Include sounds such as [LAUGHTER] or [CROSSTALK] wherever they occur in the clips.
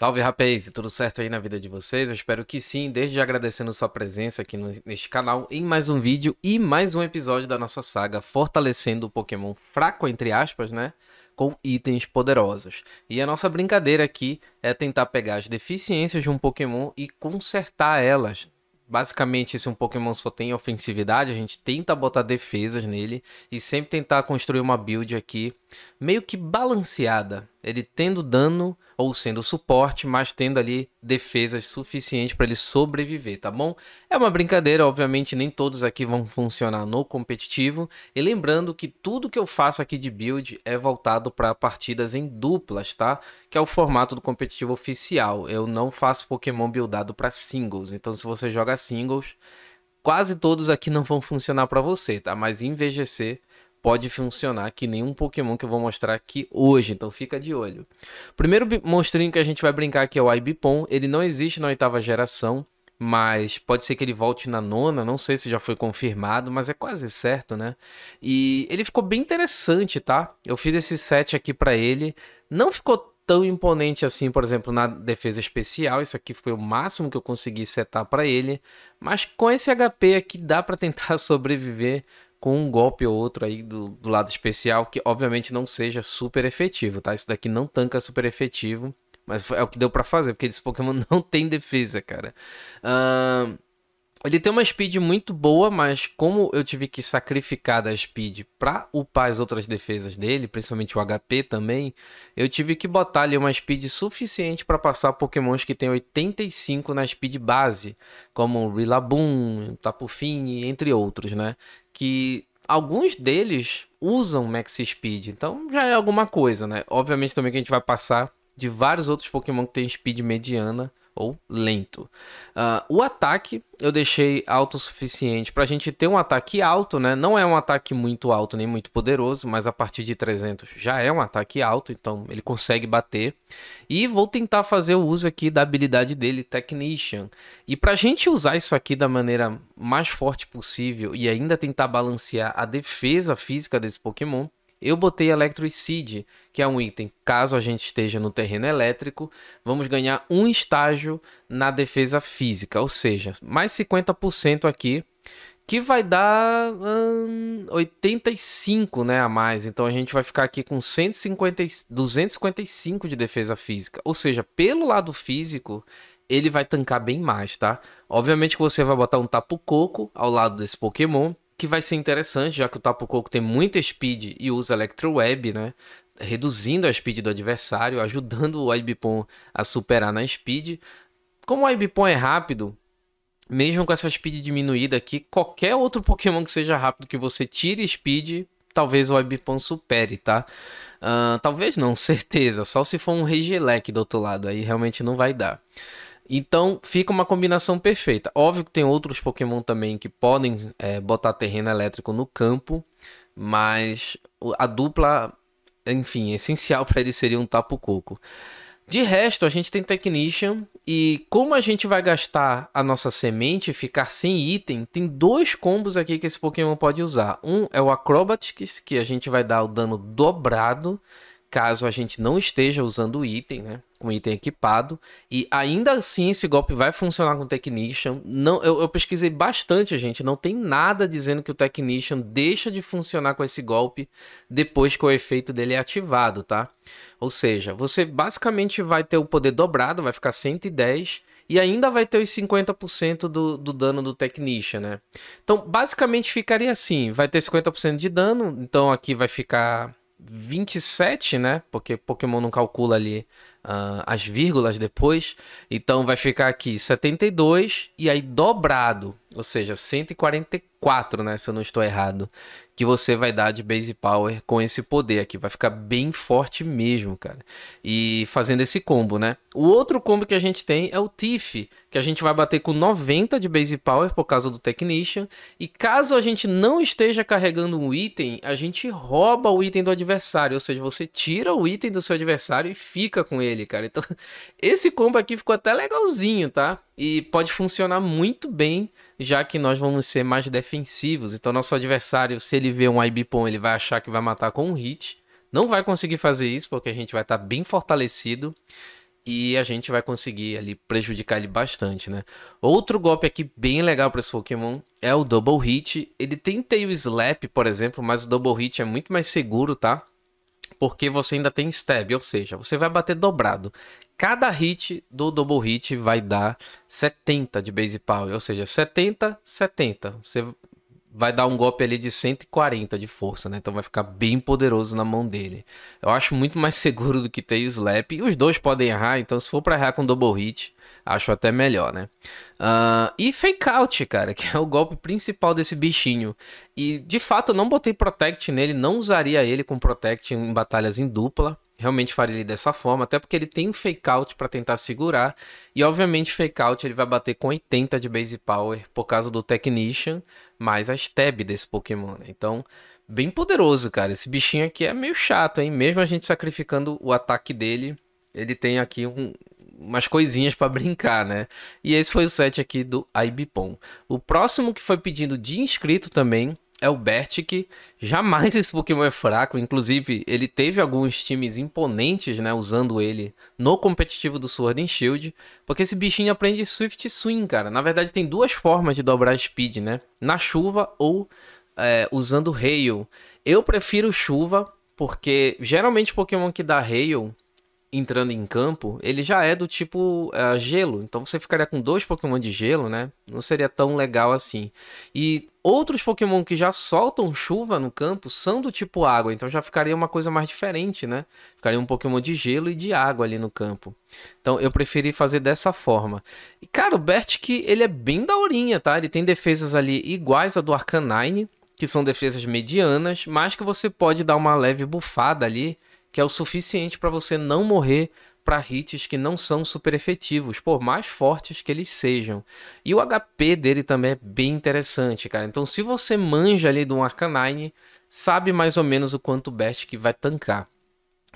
Salve, rapaz! Tudo certo aí na vida de vocês? Eu espero que sim, desde já agradecendo sua presença aqui neste canal em mais um vídeo e mais um episódio da nossa saga Fortalecendo o Pokémon Fraco, entre aspas, né? Com itens poderosos. E a nossa brincadeira aqui é tentar pegar as deficiências de um Pokémon e consertar elas, basicamente, se um Pokémon só tem ofensividade, a gente tenta botar defesas nele e sempre tentar construir uma build aqui meio que balanceada. Ele tendo dano ou sendo suporte, mas tendo ali defesas suficientes para ele sobreviver, tá bom? É uma brincadeira, obviamente nem todos aqui vão funcionar no competitivo. E lembrando que tudo que eu faço aqui de build é voltado para partidas em duplas, tá? Que é o formato do competitivo oficial. Eu não faço Pokémon buildado para singles. Então se você joga singles, quase todos aqui não vão funcionar para você, tá? Mas em VGC pode funcionar que nenhum Pokémon que eu vou mostrar aqui hoje, então fica de olho. Primeiro monstrinho que a gente vai brincar aqui é o Ibipom, ele não existe na oitava geração, mas pode ser que ele volte na nona, não sei se já foi confirmado, mas é quase certo, né? E ele ficou bem interessante, tá? Eu fiz esse set aqui para ele, não ficou tão imponente assim, por exemplo, na defesa especial, isso aqui foi o máximo que eu consegui setar para ele, mas com esse HP aqui dá para tentar [LAUGHS] sobreviver com um golpe ou outro aí do, do lado especial, que obviamente não seja super efetivo, tá? Isso daqui não tanca super efetivo, mas é o que deu para fazer, porque esse Pokémon [LAUGHS] não tem defesa, cara. Uh, ele tem uma speed muito boa, mas como eu tive que sacrificar da speed pra upar as outras defesas dele, principalmente o HP também, eu tive que botar ali uma speed suficiente para passar pokémons que tem 85 na speed base, como Rillaboom, Tapu Fini, entre outros, né? que alguns deles usam max Speed, então já é alguma coisa, né? Obviamente também que a gente vai passar de vários outros Pokémon que tem Speed mediana ou lento. Uh, o ataque eu deixei alto o suficiente para a gente ter um ataque alto, né? Não é um ataque muito alto nem muito poderoso, mas a partir de 300 já é um ataque alto, então ele consegue bater. E vou tentar fazer o uso aqui da habilidade dele, Technician. E para a gente usar isso aqui da maneira mais forte possível e ainda tentar balancear a defesa física desse Pokémon, eu botei Seed, que é um item, caso a gente esteja no terreno elétrico, vamos ganhar um estágio na defesa física, ou seja, mais 50% aqui, que vai dar hum, 85 né, a mais. Então a gente vai ficar aqui com 150, 255 de defesa física, ou seja, pelo lado físico, ele vai tancar bem mais, tá? Obviamente que você vai botar um Tapu Coco ao lado desse Pokémon, que vai ser interessante, já que o Tapu Coco tem muita speed e usa Electroweb, né? Reduzindo a speed do adversário, ajudando o Ibipon a superar na speed. Como o Ibipon é rápido, mesmo com essa speed diminuída aqui, qualquer outro Pokémon que seja rápido que você tire speed, talvez o Ibipon supere, tá? Uh, talvez não, [LAUGHS] certeza. Só se for um Regelec do outro lado, aí realmente não vai dar. Então fica uma combinação perfeita. Óbvio que tem outros Pokémon também que podem é, botar terreno elétrico no campo, mas a dupla, enfim, é essencial [LAUGHS] para ele seria um Tapu Coco. De resto, a gente tem Technician e como a gente vai gastar a nossa semente e ficar sem item, tem dois combos aqui que esse Pokémon pode usar. Um é o Acrobatics, que a gente vai dar o dano dobrado caso a gente não esteja usando o item, né? com item equipado. E ainda assim esse golpe vai funcionar com Technician. Não, eu, eu, pesquisei bastante, gente. Não tem nada dizendo que o Technician deixa de funcionar com esse golpe depois que o efeito dele é ativado, tá? Ou seja, você basicamente vai ter o poder dobrado, vai ficar 110 e ainda vai ter os 50% do, do dano do Technician, né? Então, basicamente ficaria assim, vai ter 50% de dano, então aqui vai ficar 27, né? Porque Pokémon não calcula ali uh, as vírgulas depois. Então vai ficar aqui 72 e aí dobrado, ou seja, 144. 4, né? Se eu não estou errado. Que você vai dar de base power com esse poder aqui. Vai ficar bem forte mesmo, cara. E fazendo esse combo, né? O outro combo que a gente tem é o Tiff. Que a gente vai bater com 90 de base power por causa do Technician. E caso a gente não esteja carregando um item, a gente rouba o item do adversário. Ou seja, você tira o item do seu adversário e fica com ele, cara. Então, [LAUGHS] esse combo aqui ficou até legalzinho, tá? E pode funcionar muito bem, já que nós vamos ser mais def defensivos. Então, nosso adversário, se ele vê um Ibipon ele vai achar que vai matar com um hit. Não vai conseguir fazer isso, porque a gente vai estar tá bem fortalecido. E a gente vai conseguir ali prejudicar ele bastante, né? Outro golpe aqui bem legal para esse Pokémon é o Double Hit. Ele tem Tail Slap, por exemplo, mas o Double Hit é muito mais seguro, tá? porque você ainda tem stab, ou seja, você vai bater dobrado cada hit do double hit vai dar 70 de base power, ou seja, 70, 70. Você vai dar um golpe ali de 140 de força, né? Então vai ficar bem poderoso na mão dele. Eu acho muito mais [LAUGHS] seguro do que ter o slap. E os dois podem errar, então se for para errar com double hit, acho até melhor, né? Uh, e fake out, cara, [LAUGHS] que é o golpe principal desse bichinho. E de fato eu não botei protect nele, não usaria ele com protect em batalhas em dupla realmente faria ele dessa forma, até porque ele tem um fake out para tentar segurar, e obviamente fake out ele vai bater com 80 de base power por causa do Technician, mais a stab desse Pokémon, né? Então, bem poderoso, cara. Esse bichinho aqui é meio chato, hein? Mesmo a gente sacrificando o ataque dele, ele tem aqui um, umas coisinhas para brincar, né? E esse foi o set aqui do Ibipon O próximo que foi pedindo de inscrito também é o Bertic. Jamais esse Pokémon é fraco. Inclusive, ele teve alguns times imponentes, né? Usando ele no competitivo do Sword and Shield. Porque esse bichinho aprende Swift Swing, cara. Na verdade, tem duas formas de dobrar speed, né? Na chuva ou é, usando Hail. Eu prefiro chuva, porque geralmente Pokémon que dá Hail entrando em campo, ele já é do tipo uh, gelo. Então você ficaria com dois Pokémon de gelo, né? Não seria tão legal assim. E outros Pokémon que já soltam chuva no campo são do tipo água. Então já ficaria uma coisa mais diferente, né? Ficaria um Pokémon de gelo e de água ali no campo. Então eu preferi fazer dessa forma. E cara, o Bertic, ele é bem daorinha, tá? Ele tem defesas ali iguais a do Arcanine. Que são defesas medianas, mas que você pode dar uma leve bufada ali que é o suficiente para você não morrer para hits que não são super efetivos, por mais fortes que eles sejam. E o HP dele também é bem interessante, cara. Então, se você manja ali de um Arcanine, sabe mais ou menos o quanto o Best que vai tancar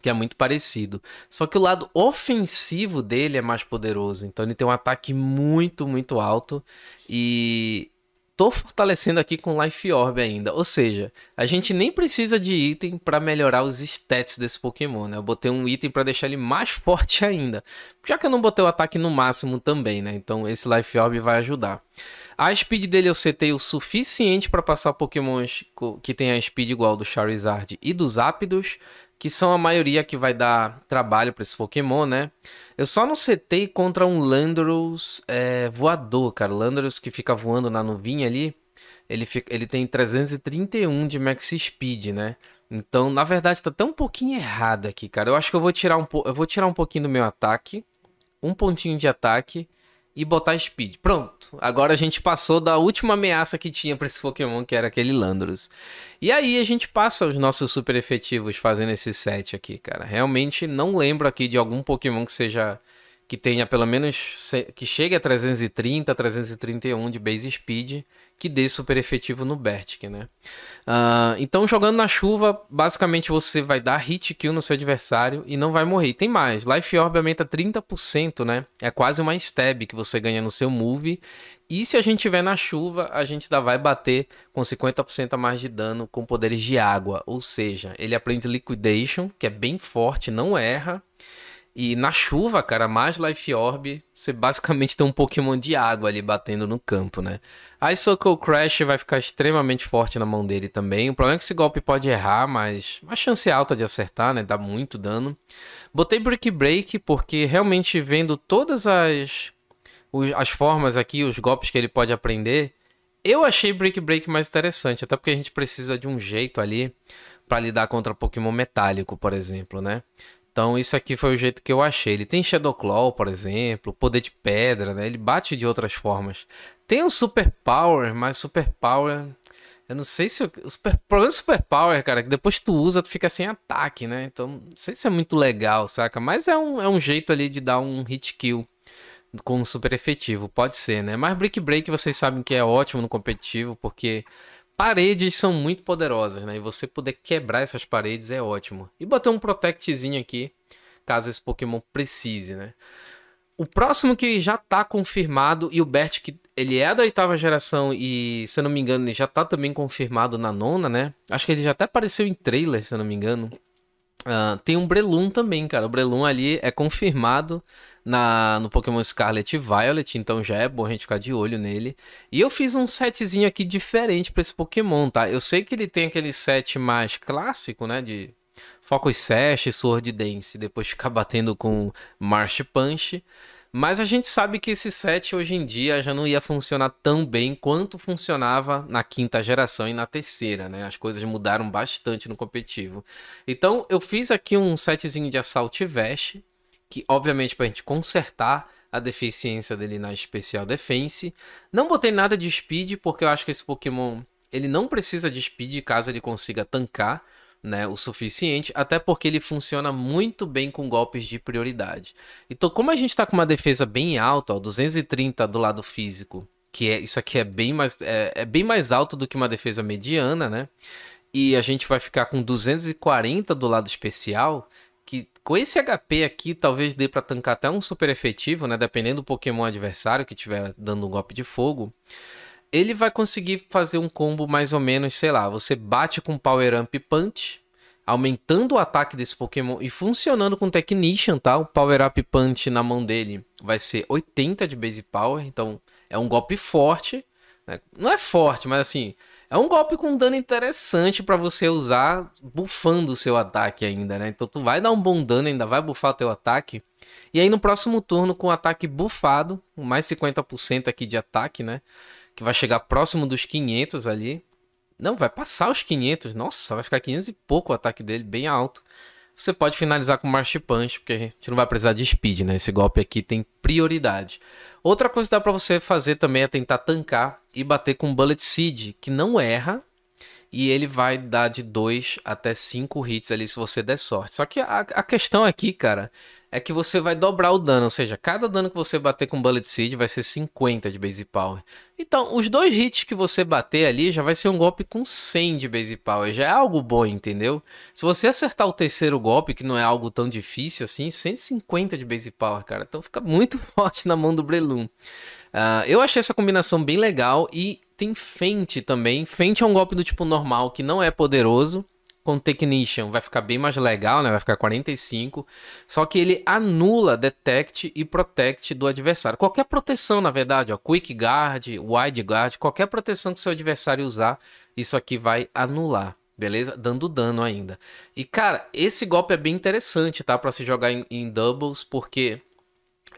que é muito parecido. Só que o lado ofensivo dele é mais poderoso. Então ele tem um ataque muito, muito alto. E tô fortalecendo aqui com Life Orb ainda. Ou seja, a gente nem precisa de item para melhorar os stats desse Pokémon, né? Eu botei um item para deixar ele mais [LAUGHS] forte ainda. Já que eu não botei o ataque no máximo também, né? Então esse Life Orb vai ajudar. A speed dele eu setei o suficiente para passar pokémons que tem a speed igual do Charizard e dos Zapdos que são a maioria que vai dar trabalho para esse Pokémon, né? Eu só não setei contra um Landorus é, voador, cara. Landorus que fica voando na nuvinha ali, ele, fica, ele tem 331 de max speed, né? Então, na verdade, tá até um pouquinho errado aqui, cara. Eu acho que eu vou tirar um, po... eu vou tirar um pouquinho do meu ataque. Um pontinho de ataque e botar Speed. Pronto. Agora a gente passou da última ameaça que tinha para esse Pokémon, que era aquele Landorus. E aí a gente passa os nossos super efetivos fazendo esse set aqui, cara. Realmente não lembro aqui de algum Pokémon que seja que tenha pelo menos que chegue a 330, 331 de base speed, que dê super efetivo no Bertic, né? Uh, então, jogando na chuva, basicamente você vai dar hit kill no seu adversário e não vai morrer. Tem mais, Life Orb aumenta 30%, né? É quase uma stab que você ganha no seu move. E se a gente tiver na chuva, a gente ainda vai bater com 50% a mais de dano com poderes de água. Ou seja, ele aprende Liquidation, que é bem forte, não erra. E na chuva, cara, mais Life Orb, você basicamente tem um Pokémon de água ali batendo no campo, né? Aí Soul Crash vai ficar extremamente forte na mão dele também. O problema é que esse golpe pode errar, mas a chance é alta de acertar, né? Dá muito dano. Botei Brick Break porque realmente vendo todas as, as formas aqui, os golpes que ele pode aprender, eu achei Brick Break mais interessante, até porque a gente precisa de um jeito ali para lidar contra Pokémon metálico, por exemplo, né? Então isso aqui foi o jeito que eu achei. Ele tem Shadow Claw, por exemplo, poder de pedra, né? Ele bate de outras formas. Tem um Super Power, mas Super Power... Eu não sei se... O super... problema do Super Power, cara, é que depois tu usa, tu fica sem ataque, né? Então não sei se é muito legal, saca? Mas é um, é um jeito ali de dar um hit kill com super efetivo. Pode ser, né? Mas Brick Break vocês sabem que é ótimo no competitivo, porque Paredes são muito poderosas, né? E você poder quebrar essas paredes é ótimo. E botar um Protectzinho aqui, caso esse Pokémon precise, né? O próximo que já tá confirmado, e o Bert, que ele é da oitava geração e, se eu não me engano, ele já tá também confirmado na nona, né? Acho que ele já até apareceu em trailer, se eu não me engano. Uh, tem um Breloom também, cara. O Breloom ali é confirmado na, no Pokémon Scarlet Violet, então já é bom a gente ficar de olho nele. E eu fiz um setzinho aqui diferente para esse Pokémon, tá? Eu sei que ele tem aquele set mais clássico, né, de Focus Sash, Sword Dance, depois ficar [LAUGHS] batendo com Marsh Punch, mas a gente sabe que esse set hoje em dia já não ia funcionar tão bem quanto funcionava na quinta geração e na terceira, né? As coisas mudaram bastante no competitivo. Então eu fiz aqui um setzinho de Assault Vest, que obviamente para a gente consertar a deficiência dele na especial defense. Não botei nada de speed porque eu acho que esse Pokémon ele não precisa de speed caso ele consiga tancar. Né, o suficiente, até porque ele funciona muito bem com golpes de prioridade. Então, como a gente está com uma defesa bem alta, ó, 230 do lado físico, que é isso aqui é bem mais é, é bem mais alto do que uma defesa mediana, né? E a gente vai ficar com 240 do lado especial, que com esse HP aqui talvez dê para tancar até um super efetivo, né? Dependendo do Pokémon adversário que estiver dando um golpe de fogo. Ele vai conseguir fazer um combo mais ou menos, sei lá, você bate com Power Up Punch, aumentando o ataque desse Pokémon e funcionando com Technician, tá? O Power Up Punch na mão dele vai ser 80 de Base Power, então é um golpe forte. Né? Não é forte, mas assim, é um golpe com dano interessante para você usar bufando o seu ataque ainda, né? Então tu vai dar um bom dano, ainda vai bufar o teu ataque. E aí no próximo turno, com o ataque bufado, mais 50% aqui de ataque, né? Que vai chegar próximo dos 500 ali. Não, vai passar os 500. Nossa, vai ficar 500 e pouco o ataque dele, bem alto. Você pode finalizar com March Punch, porque a gente não vai precisar de speed, né? Esse golpe aqui tem prioridade. Outra coisa que dá para você fazer também é tentar tancar e bater com Bullet Seed, que não erra, e ele vai dar de 2 até 5 hits ali se você der sorte. Só que a, a, questão aqui, cara, é que você vai dobrar o dano, ou seja, cada dano que você bater com Bullet Seed vai ser 50 de Base Power. Então, os dois hits que você bater ali já vai ser um golpe com 100 de base power, já é algo bom, entendeu? Se você acertar o terceiro golpe, que não é algo tão difícil assim, 150 de base power, cara. Então fica muito [LAUGHS] forte na mão do Breloom. Uh, eu achei essa combinação bem legal e tem Fente também. Fente é um golpe do tipo normal que não é poderoso, com Technician vai ficar bem mais legal, né? Vai ficar 45. Só que ele anula Detect e Protect do adversário. Qualquer proteção, na verdade, ó, Quick Guard, Wide Guard, qualquer proteção que seu adversário usar, isso aqui vai anular. Beleza? Dando dano ainda. E, cara, esse golpe é bem interessante, tá? Pra se jogar em, em doubles, porque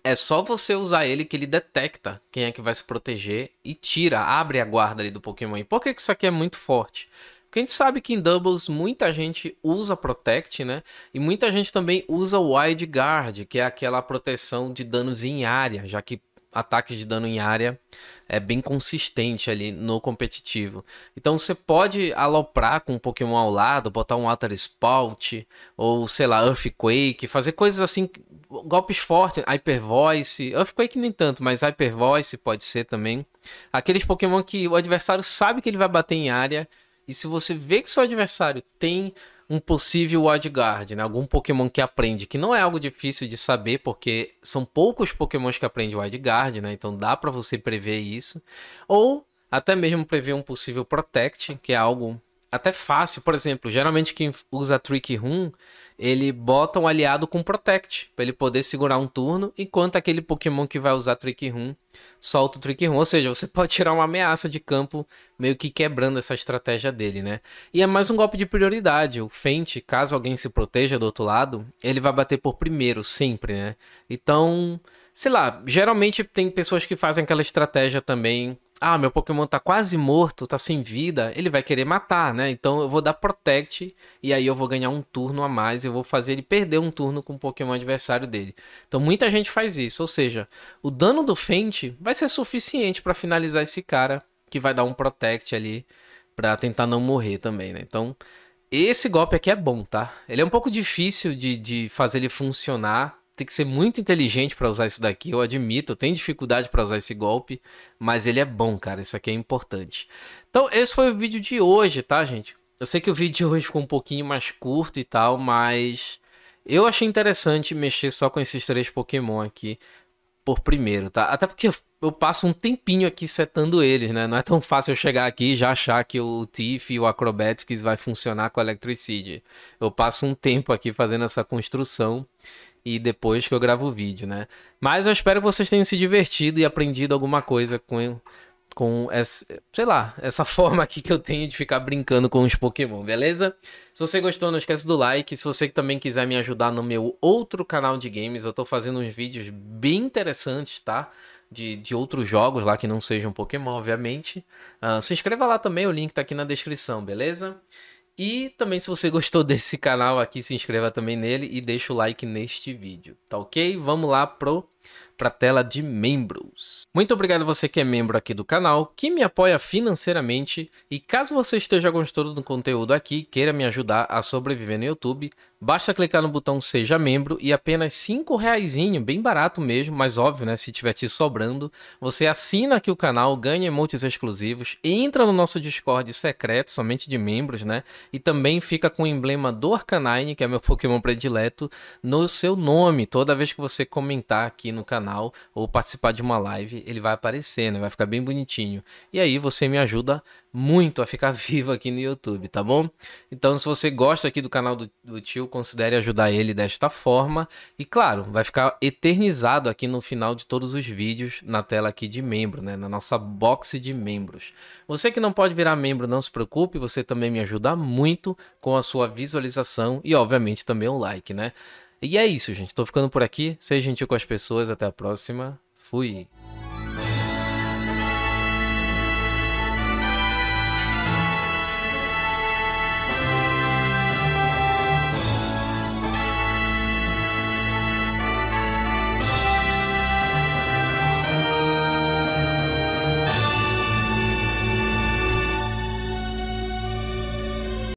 é só você usar ele que ele detecta quem é que vai se proteger e tira, abre a guarda ali do Pokémon. E por que, que isso aqui é muito forte? Porque a gente sabe que em doubles muita gente usa protect, né? E muita gente também usa wide guard, que é aquela proteção de danos em área, já que ataques de dano em área é bem consistente ali no competitivo. Então você pode aloprar com um Pokémon ao lado, botar um Water Spout, ou sei lá, Earthquake, fazer coisas assim, golpes fortes, Hyper Voice, Earthquake nem tanto, mas Hyper Voice pode ser também. Aqueles Pokémon que o adversário sabe que ele vai bater em área e se você vê que seu adversário tem um possível wide né? algum Pokémon que aprende, que não é algo difícil de saber, porque são poucos Pokémons que aprendem wide né? então dá para você prever isso. Ou até mesmo prever um possível Protect, que é algo até fácil. Por exemplo, geralmente quem usa Trick Room ele bota um aliado com Protect, para ele poder segurar um turno, enquanto aquele Pokémon que vai usar Trick Room solta o Trick Room. Ou seja, você [LAUGHS] pode tirar uma ameaça de campo, meio que quebrando essa estratégia dele, né? E é mais um golpe de prioridade. O Faint, caso alguém se proteja do outro lado, ele vai bater por primeiro, sempre, né? Então, sei lá, geralmente tem pessoas que fazem aquela estratégia também ah, meu Pokémon tá quase morto, tá sem vida, ele vai querer matar, né? Então eu vou dar Protect e aí eu vou ganhar um turno a mais, eu vou fazer ele perder um turno com o Pokémon adversário dele. Então muita gente faz isso, ou seja, o dano do Faint vai ser suficiente para finalizar esse cara, que vai dar um Protect ali para tentar não morrer também, né? Então esse golpe aqui é bom, tá? Ele é um pouco difícil de, de fazer ele funcionar, tem que ser muito inteligente para usar isso daqui, eu admito, eu tenho dificuldade para usar esse golpe, mas ele é bom, cara, isso aqui é importante. Então, esse foi o vídeo de hoje, tá, gente? Eu sei que o vídeo de hoje ficou um pouquinho mais curto e tal, mas eu achei interessante mexer só com esses três Pokémon aqui por primeiro, tá? Até porque eu passo um tempinho aqui setando eles, né? Não é tão fácil eu chegar aqui e já achar que o Tiff e o Acrobatics vai funcionar com o Electricity. Eu passo um tempo aqui fazendo essa construção e depois que eu gravo o vídeo, né? Mas eu espero que vocês tenham se divertido e aprendido alguma coisa com, com essa, sei lá, essa [LAUGHS] forma aqui que eu tenho de ficar brincando com os Pokémon, beleza? Se você gostou, não esquece do like. Se você também quiser me ajudar no meu outro canal de games, eu tô fazendo uns vídeos bem interessantes, tá? De, de outros jogos lá que não sejam Pokémon, obviamente. Uh, se inscreva lá também, o link tá aqui na descrição, beleza? E também se você gostou desse canal aqui, se inscreva também nele e deixa o like neste vídeo, tá ok? Vamos lá pro para a tela de membros. Muito obrigado a você que é membro aqui do canal, que me apoia financeiramente e caso você esteja gostando do conteúdo aqui, queira me ajudar a sobreviver no YouTube, basta clicar no botão seja membro e apenas R$ reais, bem barato mesmo, mas óbvio, né, se tiver te sobrando, você assina aqui o canal, ganha emotes exclusivos, entra no nosso Discord secreto, somente de membros, né, e também fica com o emblema do Arcanine, que é meu [LAUGHS] Pokémon predileto, no seu nome, toda vez que você comentar aqui no canal ou participar de uma live, ele vai aparecer, né? Vai ficar bem bonitinho. E aí você me ajuda muito a ficar [LAUGHS] vivo aqui no YouTube, tá bom? Então, se você gosta aqui do canal do, do, tio, considere ajudar ele desta forma. E claro, vai ficar eternizado aqui no final de todos os vídeos, na tela aqui de membro, né? Na nossa box de membros. Você que não pode virar membro, não se preocupe, você também me ajuda muito com a sua visualização e, obviamente, também o like, né? E é isso, gente. Tô ficando por aqui. Seja gentil com as pessoas. Até a próxima. Fui.